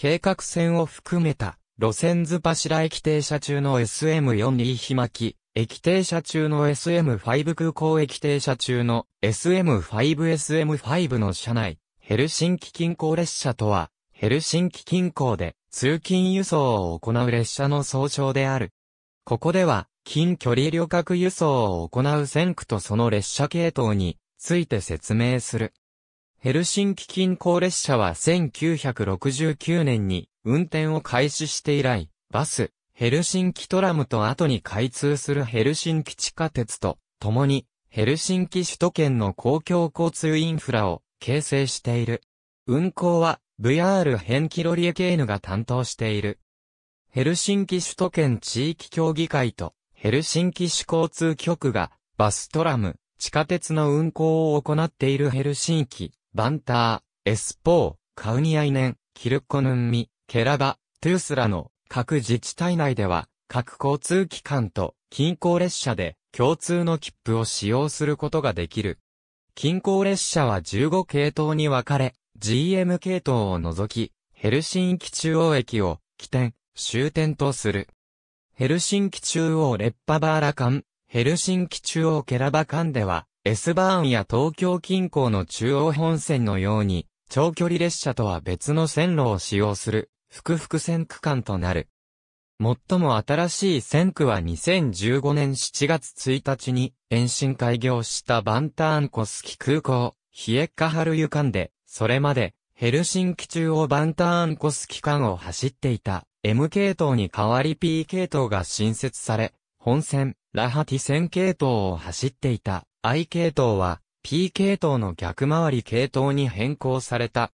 計画線を含めた、路線図柱駅停車中の SM42 ひまき、駅停車中の SM5 空港駅停車中の SM5SM5 SM5 の車内、ヘルシンキ近郊列車とは、ヘルシンキ近郊で通勤輸送を行う列車の総称である。ここでは、近距離旅客輸送を行う線区とその列車系統について説明する。ヘルシンキ近郊列車は1969年に運転を開始して以来、バス、ヘルシンキトラムと後に開通するヘルシンキ地下鉄と、共に、ヘルシンキ首都圏の公共交通インフラを形成している。運行は VR ヘンキロリエケーヌが担当している。ヘルシンキ首都圏地域協議会とヘルシンキ市交通局がバストラム、地下鉄の運行を行っているヘルシンキバンター、エスポー、カウニアイネン、キルコヌンミ、ケラバ、トゥースラの各自治体内では、各交通機関と近郊列車で共通の切符を使用することができる。近郊列車は15系統に分かれ、GM 系統を除き、ヘルシンキ中央駅を起点、終点とする。ヘルシンキ中央レッパバーラ間、ヘルシンキ中央ケラバ間では、S バーンや東京近郊の中央本線のように、長距離列車とは別の線路を使用する、複々線区間となる。最も新しい線区は2015年7月1日に延伸開業したバンターンコスキ空港、ヒエッカハルユ間で、それまでヘルシンキ中央バンターンコスキ間を走っていた M 系統に代わり P 系統が新設され、本線、ラハティ線系統を走っていた I 系統は P 系統の逆回り系統に変更された。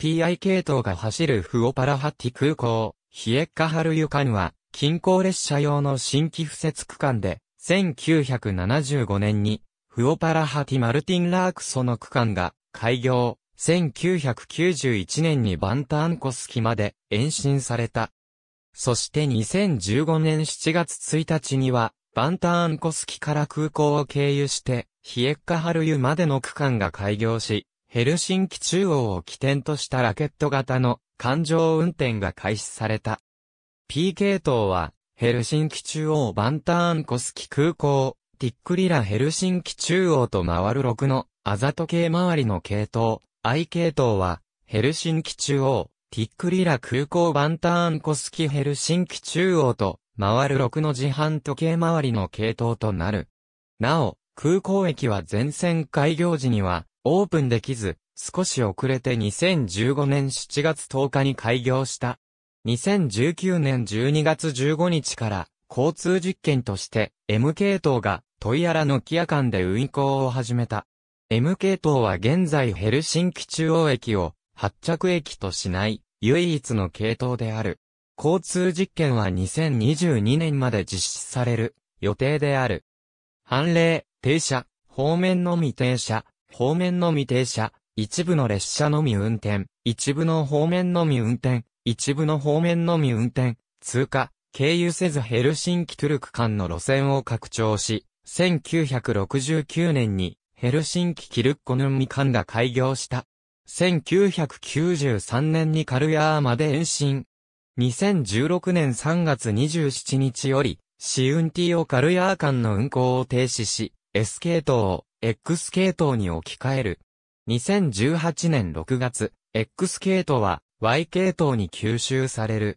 PI 系統が走るフオパラハティ空港、ヒエッカハルユカンは、近郊列車用の新規敷設区間で、1975年に、フオパラハティ・マルティン・ラークソの区間が開業、1991年にバンタンコスキまで延伸された。そして2015年7月1日には、バンターンコスキから空港を経由して、ヒエッカハルユまでの区間が開業し、ヘルシンキ中央を起点としたラケット型の環状運転が開始された。P 系統は、ヘルシンキ中央バンターンコスキ空港、ティックリラヘルシンキ中央と回る6のあざと系周りの系統、I 系統は、ヘルシンキ中央、ティックリラ空港バンターンコスキヘルシンキ中央と回る6の自販時計回りの系統となる。なお、空港駅は全線開業時にはオープンできず、少し遅れて2015年7月10日に開業した。2019年12月15日から交通実験として M 系統がトイアラノキア間で運行を始めた。M 系統は現在ヘルシンキ中央駅を発着駅としない唯一の系統である。交通実験は2022年まで実施される予定である。判例、停車、方面のみ停車、方面のみ停車、一部の列車のみ運転、一部の方面のみ運転、一部の方面のみ運転、通過、経由せずヘルシンキトゥルク間の路線を拡張し、1969年にヘルシンキキルッコヌンミ間が開業した。1993年にカルヤーまで延伸。2016年3月27日より、シウンティオカルヤー間の運行を停止し、S 系統を X 系統に置き換える。2018年6月、X 系統は Y 系統に吸収される。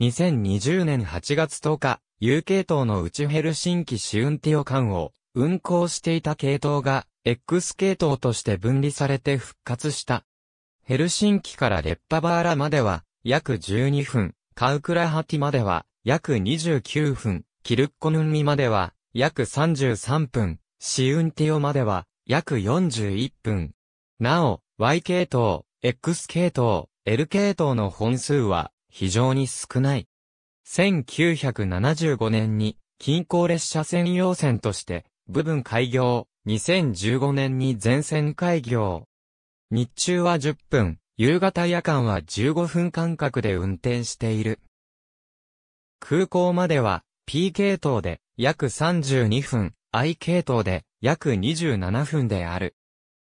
2020年8月10日、U 系統の内ヘルシンキシウンティオ間を運行していた系統が X 系統として分離されて復活した。ヘルシンキからレッパバーラまでは約12分、カウクラハティまでは約29分、キルッコヌンミまでは約33分、シウンティオまでは約41分。なお、Y 系統、X 系統、L 系統の本数は非常に少ない。1975年に近郊列車専用線として部分開業、2015年に全線開業。日中は10分、夕方夜間は15分間隔で運転している。空港までは P 系統で約32分、I 系統で約27分である。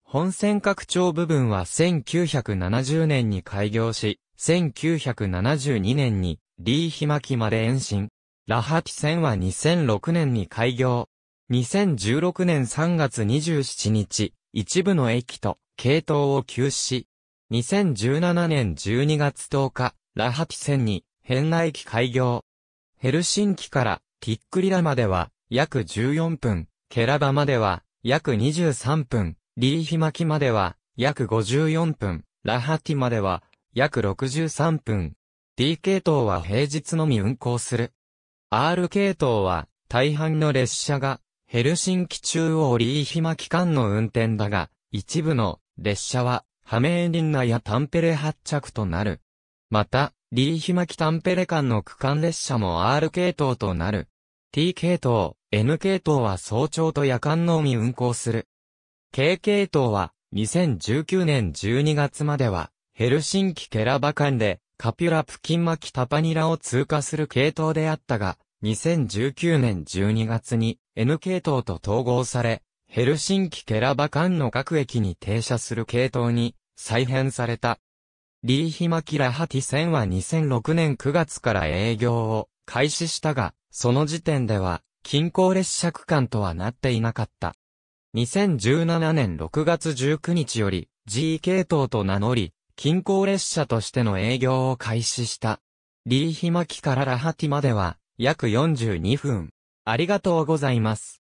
本線拡張部分は1970年に開業し、1972年にリーヒマキまで延伸。ラハティ線は2006年に開業。2016年3月27日、一部の駅と系統を休止2017年12月10日、ラハティ線に、変な駅開業。ヘルシンキからティックリラまでは約14分、ケラバまでは約23分、リーヒマキまでは約54分、ラハティまでは約63分。D 系統は平日のみ運行する。R 系統は大半の列車がヘルシンキ中央リーヒマキ間の運転だが、一部の列車はハメーリンナやタンペレ発着となる。また、リーヒマキタンペレ間の区間列車も R 系統となる。T 系統、N 系統は早朝と夜間のみ運行する。K 系統は2019年12月まではヘルシンキケラバ間でカピュラプキンマキタパニラを通過する系統であったが、2019年12月に N 系統と統合され、ヘルシンキケラバカンの各駅に停車する系統に再編された。リーヒマキラハティ線は2006年9月から営業を開始したが、その時点では近郊列車区間とはなっていなかった。2017年6月19日より G 系統と名乗り、近郊列車としての営業を開始した。リーヒマキからラハティまでは約42分。ありがとうございます。